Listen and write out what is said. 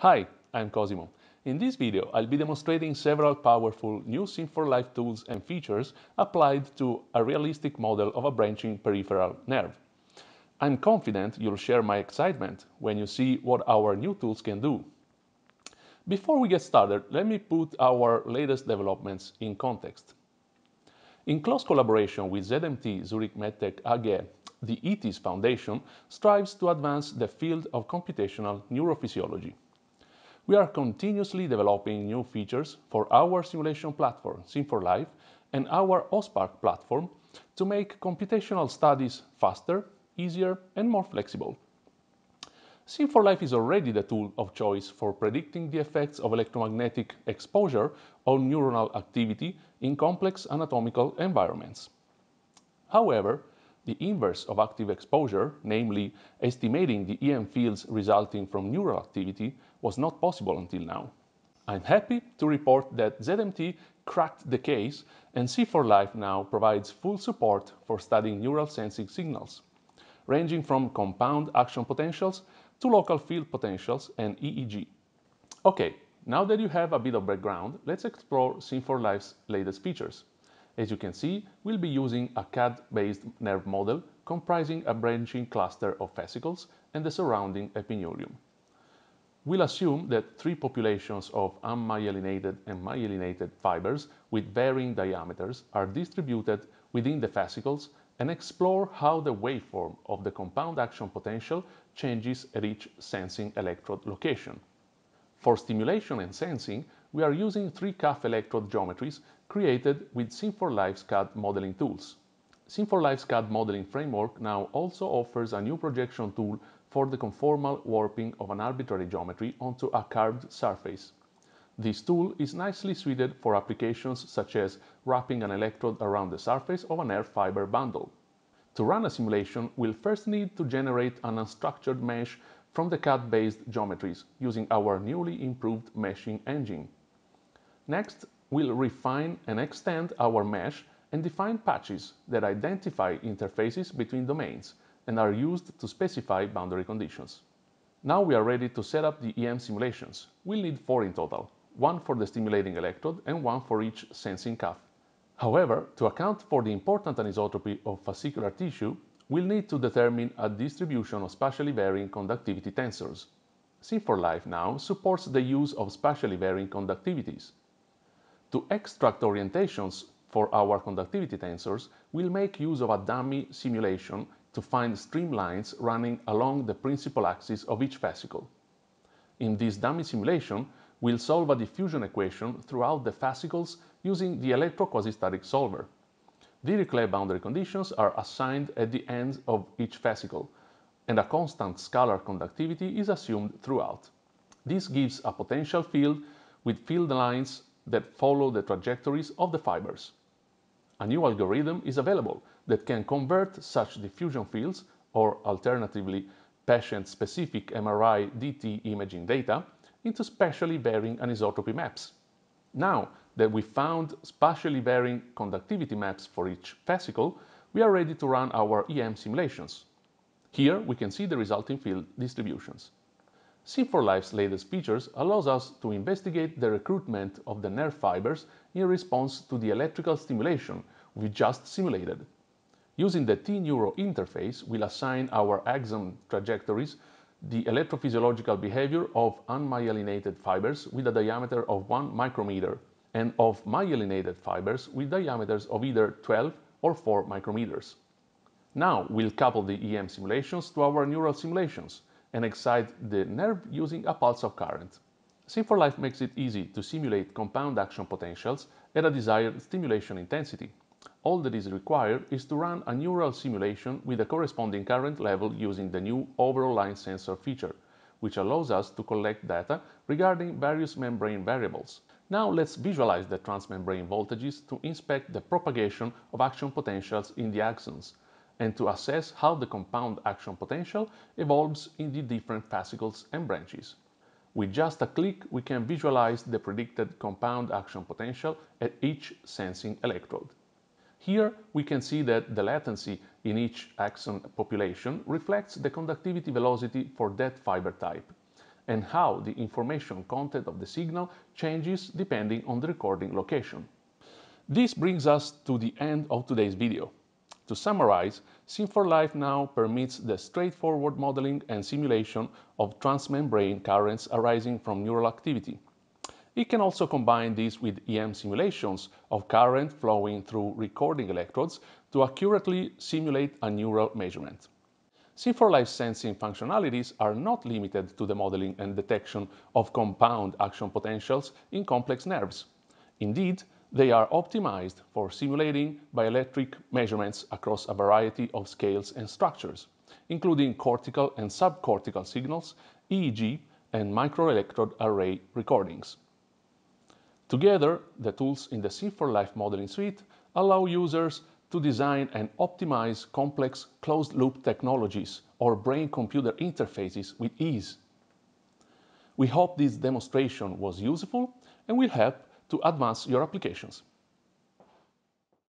Hi, I'm Cosimo. In this video, I'll be demonstrating several powerful new Sim for Life tools and features applied to a realistic model of a branching peripheral nerve. I'm confident you'll share my excitement when you see what our new tools can do. Before we get started, let me put our latest developments in context. In close collaboration with ZMT Zurich MedTech AG the ETIS Foundation strives to advance the field of computational neurophysiology. We are continuously developing new features for our simulation platform, Sim4Life, and our OSPARK platform to make computational studies faster, easier, and more flexible. Sim4Life is already the tool of choice for predicting the effects of electromagnetic exposure on neuronal activity in complex anatomical environments. However, the inverse of active exposure, namely estimating the EM fields resulting from neural activity, was not possible until now. I'm happy to report that ZMT cracked the case and C4Life now provides full support for studying neural sensing signals, ranging from compound action potentials to local field potentials and EEG. Okay, now that you have a bit of background, let's explore C4Life's latest features. As you can see, we'll be using a CAD-based nerve model comprising a branching cluster of fascicles and the surrounding epineurium. We'll assume that three populations of unmyelinated and myelinated fibers with varying diameters are distributed within the fascicles, and explore how the waveform of the compound action potential changes at each sensing electrode location. For stimulation and sensing, we are using three cuff electrode geometries created with Sim4Life's CAD modeling tools. Sim4Life's CAD modeling framework now also offers a new projection tool for the conformal warping of an arbitrary geometry onto a curved surface. This tool is nicely suited for applications such as wrapping an electrode around the surface of an air fiber bundle. To run a simulation, we'll first need to generate an unstructured mesh from the CAD-based geometries using our newly improved meshing engine. Next, we will refine and extend our mesh and define patches that identify interfaces between domains and are used to specify boundary conditions. Now we are ready to set up the EM simulations. We'll need four in total, one for the stimulating electrode and one for each sensing cuff. However, to account for the important anisotropy of fascicular tissue, we'll need to determine a distribution of spatially varying conductivity tensors. C4Life now supports the use of spatially varying conductivities, to extract orientations for our conductivity tensors, we'll make use of a dummy simulation to find streamlines running along the principal axis of each fascicle. In this dummy simulation, we'll solve a diffusion equation throughout the fascicles using the electroquasistatic solver. Dirichlet boundary conditions are assigned at the ends of each fascicle, and a constant scalar conductivity is assumed throughout. This gives a potential field with field lines that follow the trajectories of the fibers. A new algorithm is available that can convert such diffusion fields or alternatively patient-specific MRI DT imaging data into spatially varying anisotropy maps. Now that we found spatially varying conductivity maps for each fascicle, we are ready to run our EM simulations. Here we can see the resulting field distributions. C4Life's latest features allows us to investigate the recruitment of the nerve fibers in response to the electrical stimulation we just simulated. Using the T-Neuro interface, we'll assign our axon trajectories the electrophysiological behavior of unmyelinated fibers with a diameter of 1 micrometer and of myelinated fibers with diameters of either 12 or 4 micrometers. Now we'll couple the EM simulations to our neural simulations and excite the nerve using a pulse of current. Sim4Life makes it easy to simulate compound action potentials at a desired stimulation intensity. All that is required is to run a neural simulation with a corresponding current level using the new overall line sensor feature, which allows us to collect data regarding various membrane variables. Now let's visualize the transmembrane voltages to inspect the propagation of action potentials in the axons, and to assess how the compound action potential evolves in the different fascicles and branches. With just a click, we can visualize the predicted compound action potential at each sensing electrode. Here, we can see that the latency in each axon population reflects the conductivity velocity for that fiber type and how the information content of the signal changes depending on the recording location. This brings us to the end of today's video. To summarize, SIM4Life now permits the straightforward modeling and simulation of transmembrane currents arising from neural activity. It can also combine this with EM simulations of current flowing through recording electrodes to accurately simulate a neural measurement. sim 4 life sensing functionalities are not limited to the modeling and detection of compound action potentials in complex nerves. Indeed, they are optimized for simulating bielectric measurements across a variety of scales and structures, including cortical and subcortical signals, EEG, and microelectrode array recordings. Together, the tools in the SIM 4 Life modeling suite allow users to design and optimize complex closed-loop technologies or brain-computer interfaces with ease. We hope this demonstration was useful and will help to advance your applications.